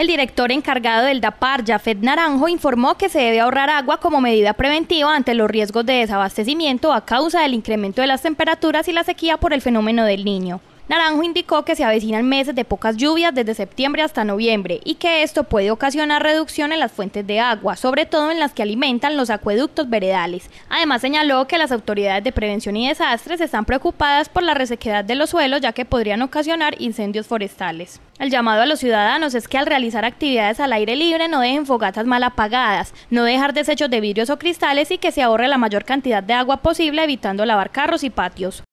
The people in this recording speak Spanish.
El director encargado del DAPAR, Jafet Naranjo, informó que se debe ahorrar agua como medida preventiva ante los riesgos de desabastecimiento a causa del incremento de las temperaturas y la sequía por el fenómeno del niño. Naranjo indicó que se avecinan meses de pocas lluvias desde septiembre hasta noviembre y que esto puede ocasionar reducción en las fuentes de agua, sobre todo en las que alimentan los acueductos veredales. Además señaló que las autoridades de prevención y desastres están preocupadas por la resequedad de los suelos ya que podrían ocasionar incendios forestales. El llamado a los ciudadanos es que al realizar actividades al aire libre no dejen fogatas mal apagadas, no dejar desechos de vidrios o cristales y que se ahorre la mayor cantidad de agua posible evitando lavar carros y patios.